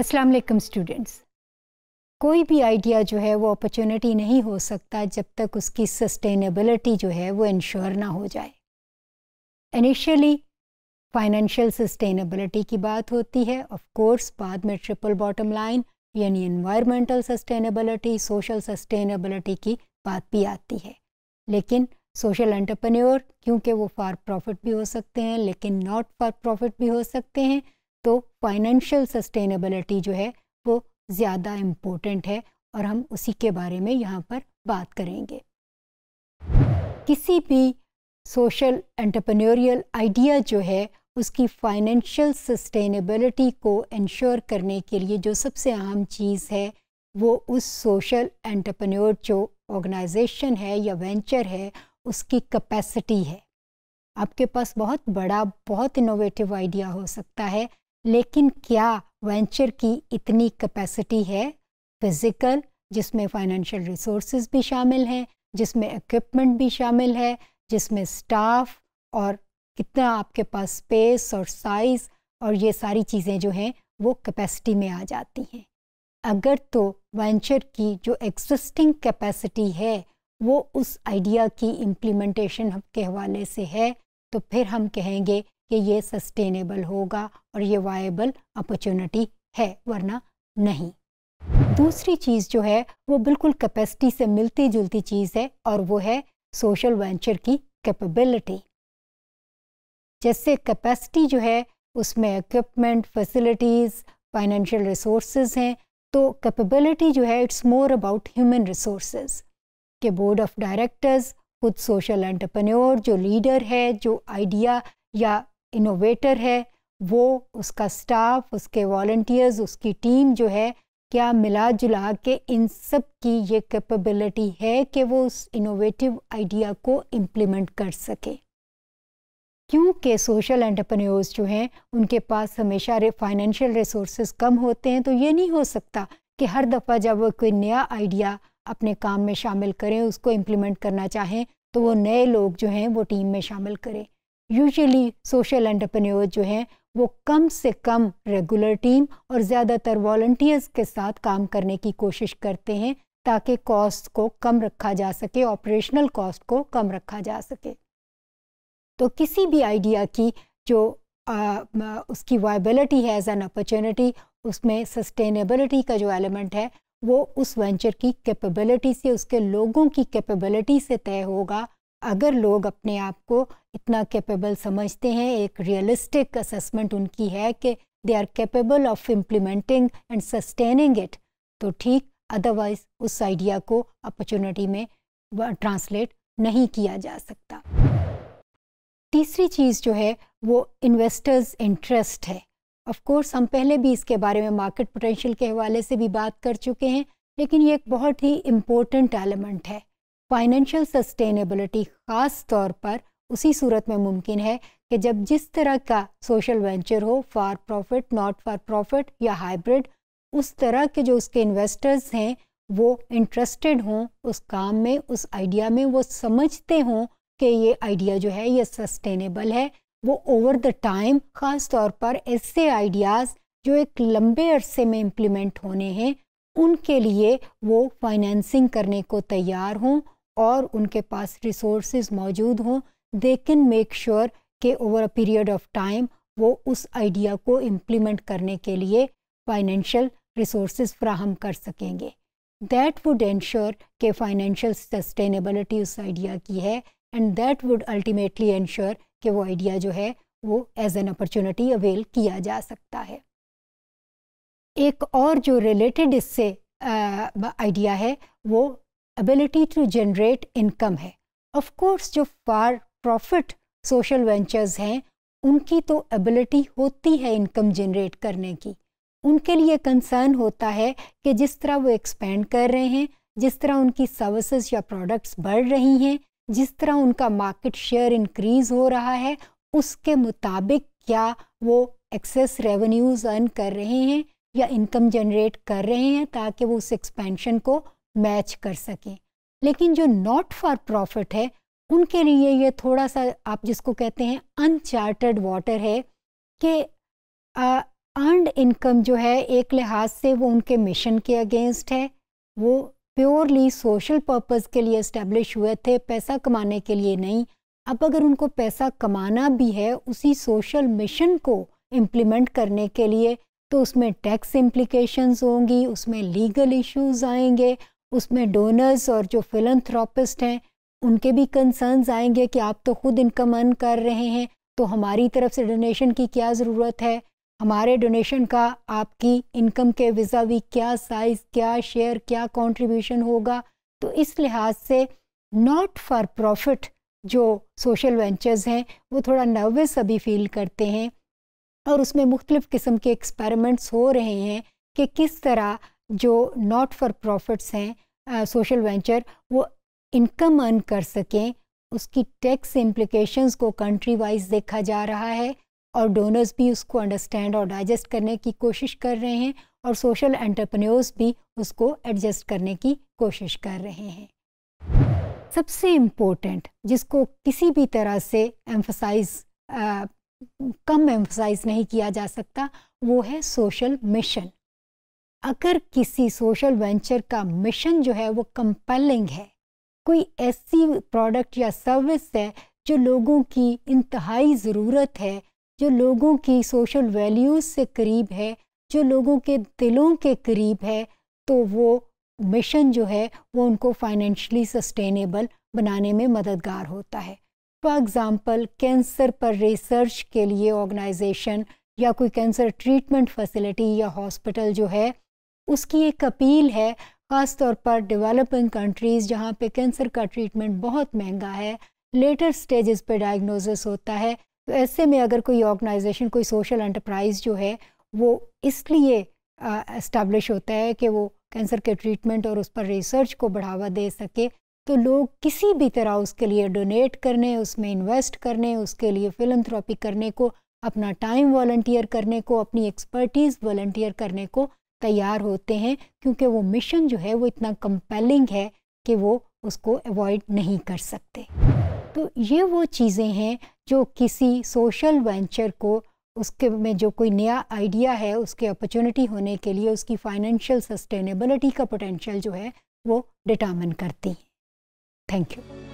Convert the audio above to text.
अस्सलाम वालेकुम स्टूडेंट्स कोई भी आइडिया जो है वो अपॉर्चुनिटी नहीं हो सकता जब तक उसकी सस्टेनेबिलिटी जो है वो इंश्योर ना हो जाए इनिशियली फाइनेंशियल सस्टेनेबिलिटी की बात होती है ऑफ कोर्स बाद में ट्रिपल बॉटम लाइन यानी इन्वायरमेंटल सस्टेनेबिलिटी सोशल सस्टेनेबिलिटी की बात भी आती है लेकिन सोशल एंटरप्रेन्योर क्योंकि वो फॉर प्रॉफिट भी हो सकते हैं लेकिन नॉट फॉर प्रॉफिट भी हो सकते हैं तो फाइनेंशियल सस्टेनेबिलिटी जो है वो ज़्यादा इम्पोर्टेंट है और हम उसी के बारे में यहाँ पर बात करेंगे किसी भी सोशल एंटरप्रेन्योरियल आइडिया जो है उसकी फाइनेंशियल सस्टेनेबिलिटी को इंश्योर करने के लिए जो सबसे अहम चीज़ है वो उस सोशल एंटरप्रेन्योर जो ऑर्गेनाइजेशन है या वेंचर है उसकी कैपेसिटी है आपके पास बहुत बड़ा बहुत इनोवेटिव आइडिया हो सकता है लेकिन क्या वेंचर की इतनी कैपेसिटी है फिज़िकल जिसमें फाइनेंशियल रिसोर्स भी शामिल हैं जिसमें इक्विपमेंट भी शामिल है जिसमें स्टाफ और कितना आपके पास स्पेस और साइज़ और ये सारी चीज़ें जो हैं वो कैपेसिटी में आ जाती हैं अगर तो वेंचर की जो एग्जिस्टिंग कैपेसिटी है वो उस आइडिया की इम्प्लीमेंटेशन के हवाले से है तो फिर हम कहेंगे कि ये सस्टेनेबल होगा और ये वायबल अपॉर्चुनिटी है वरना नहीं दूसरी चीज़ जो है वो बिल्कुल कैपेसिटी से मिलती जुलती चीज़ है और वो है सोशल वेंचर की कैपेबिलिटी जैसे कैपेसिटी जो है उसमें इक्विपमेंट फैसिलिटीज़ फाइनेंशियल रिसोर्सेज हैं तो कैपेबिलिटी जो है it's more about human resources के बोर्ड ऑफ डायरेक्टर्स खुद सोशल एंटरप्रेन्योर जो लीडर है जो आइडिया या इनोवेटर है वो उसका स्टाफ उसके वॉल्टियर्स उसकी टीम जो है क्या मिला जुला के इन सब की ये कैपेबिलिटी है कि वो उस इनोवेटिव आइडिया को इम्प्लीमेंट कर सके क्योंकि सोशल एंटरप्रेन्योर्स जो हैं उनके पास हमेशा फाइनेंशियल रिसोर्स कम होते हैं तो ये नहीं हो सकता कि हर दफ़ा जब वो कोई नया आइडिया अपने काम में शामिल करें उसको इम्प्लीमेंट करना चाहें तो वो नए लोग जो हैं वो टीम में शामिल करें यूजुअली सोशल एंटरप्रेन्योर जो हैं वो कम से कम रेगुलर टीम और ज़्यादातर वॉल्टियर्स के साथ काम करने की कोशिश करते हैं ताकि कॉस्ट को कम रखा जा सके ऑपरेशनल कॉस्ट को कम रखा जा सके तो किसी भी आइडिया की जो आ, उसकी वायबिलिटी है एज एन अपॉर्चुनिटी उसमें सस्टेनेबिलिटी का जो एलिमेंट है वो उस वेंचर की कैपेबिलिटी से उसके लोगों की कैपेबिलिटी से तय होगा अगर लोग अपने आप को इतना कैपेबल समझते हैं एक रियलिस्टिक असेसमेंट उनकी है कि they are capable of implementing and sustaining it तो ठीक अदरवाइज उस आइडिया को अपॉर्चुनिटी में ट्रांसलेट नहीं किया जा सकता तीसरी चीज़ जो है वो इन्वेस्टर्स इंटरेस्ट है ऑफ कोर्स हम पहले भी इसके बारे में मार्केट पोटेंशियल के हवाले से भी बात कर चुके हैं लेकिन ये एक बहुत ही इम्पोर्टेंट एलिमेंट है फाइनेंशियल सस्टेनेबिलिटी ख़ास तौर पर उसी सूरत में मुमकिन है कि जब जिस तरह का सोशल वेंचर हो for profit not for profit या हाइब्रिड उस तरह के जो उसके इन्वेस्टर्स हैं वो इंटरेस्टेड हों उस काम में उस आइडिया में वो समझते हों कि ये आइडिया जो है ये सस्टेनेबल है वो ओवर द टाइम ख़ास तौर पर ऐसे आइडियाज़ जो एक लंबे अरसे में इम्प्लीमेंट होने हैं उनके लिए वो फाइनेंसिंग करने को तैयार हों और उनके पास रिसोर्स मौजूद हों दे कैन मेक श्योर के over a period of time वो उस आइडिया को इम्प्लीमेंट करने के लिए फाइनेंशियल रिसोर्स फ्राहम कर सकेंगे दैट वुड इन्श्योर के फाइनेंशियल सस्टेनेबलिटी उस आइडिया की है and that would ultimately ensure कि वो आइडिया जो है वो एज एन अपॉर्चुनिटी अवेल किया जा सकता है एक और जो रिलेटेड इससे आइडिया है वो एबिलिटी टू जनरेट इनकम है ऑफ कोर्स जो फार प्रॉफिट सोशल वेंचर्स हैं उनकी तो एबिलिटी होती है इनकम जनरेट करने की उनके लिए कंसर्न होता है कि जिस तरह वो एक्सपेंड कर रहे हैं जिस तरह उनकी सर्विसेज या प्रोडक्ट्स बढ़ रही हैं जिस तरह उनका मार्केट शेयर इंक्रीज हो रहा है उसके मुताबिक क्या वो एक्सेस रेवेन्यूज अर्न कर रहे हैं या इनकम जनरेट कर रहे हैं ताकि वो उस एक्सपेंशन को मैच कर सकें लेकिन जो नॉट फॉर प्रॉफिट है उनके लिए ये थोड़ा सा आप जिसको कहते हैं अनचार्टेड वाटर है कि अर्नड इनकम जो है एक लिहाज से वो उनके मिशन के अगेंस्ट है वो प्योरली सोशल पर्पस के लिए इस्टेब्लिश हुए थे पैसा कमाने के लिए नहीं अब अगर उनको पैसा कमाना भी है उसी सोशल मिशन को इम्प्लीमेंट करने के लिए तो उसमें टैक्स इम्प्लीकेशन होंगी उसमें लीगल इश्यूज आएंगे उसमें डोनर्स और जो फिलंथ्रॉपिस्ट हैं उनके भी कंसर्न्स आएंगे कि आप तो खुद इनकम अर्न कर रहे हैं तो हमारी तरफ से डोनेशन की क्या ज़रूरत है हमारे डोनेशन का आपकी इनकम के विज़ा भी क्या साइज़ क्या शेयर क्या कंट्रीब्यूशन होगा तो इस लिहाज से नॉट फॉर प्रॉफिट जो सोशल वेंचर्स हैं वो थोड़ा नर्वस अभी फील करते हैं और उसमें मुख्तलिफ़ किस्म के एक्सपेरिमेंट्स हो रहे हैं कि किस तरह जो नॉट फॉर प्रॉफिट्स हैं सोशल uh, वेंचर वो इनकम अर्न कर सकें उसकी टैक्स इम्प्लिकेशंस को कंट्री वाइज देखा जा रहा है और डोनर्स भी उसको अंडरस्टैंड और डाइजेस्ट करने की कोशिश कर रहे हैं और सोशल एंटरप्रेन्योर्स भी उसको एडजस्ट करने की कोशिश कर रहे हैं सबसे इम्पोर्टेंट जिसको किसी भी तरह से एम्फोसाइज uh, कम एम्फोसाइज नहीं किया जा सकता वो है सोशल मिशन अगर किसी सोशल वेंचर का मिशन जो है वो कंपेलिंग है कोई ऐसी प्रोडक्ट या सर्विस है जो लोगों की इंतहाई ज़रूरत है जो लोगों की सोशल वैल्यूज़ से करीब है जो लोगों के दिलों के करीब है तो वो मिशन जो है वो उनको फाइनेंशली सस्टेनेबल बनाने में मददगार होता है फॉर एग्ज़ाम्पल कैंसर पर रिसर्च के लिए ऑर्गेनाइजेशन या कोई कैंसर ट्रीटमेंट फैसिलिटी या हॉस्पिटल जो है उसकी एक अपील है ख़ास तौर पर डेवलपिंग कंट्रीज़ जहाँ पे कैंसर का ट्रीटमेंट बहुत महंगा है लेटर स्टेजेस पे डायग्नोसिस होता है तो ऐसे में अगर कोई ऑर्गेनाइजेशन कोई सोशल एंटरप्राइज जो है वो इसलिए इस्टबलिश होता है कि वो कैंसर के ट्रीटमेंट और उस पर रिसर्च को बढ़ावा दे सके तो लोग किसी भी तरह उसके लिए डोनेट करने उसमें इन्वेस्ट करने उसके लिए फिल्म करने को अपना टाइम वॉल्टियर करने को अपनी एक्सपर्टीज़ वॉल्टियर करने को तैयार होते हैं क्योंकि वो मिशन जो है वो इतना कंपेलिंग है कि वो उसको अवॉइड नहीं कर सकते तो ये वो चीज़ें हैं जो किसी सोशल वेंचर को उसके में जो कोई नया आइडिया है उसके अपॉर्चुनिटी होने के लिए उसकी फाइनेंशियल सस्टेनेबिलिटी का पोटेंशियल जो है वो डिटामिन करती हैं थैंक यू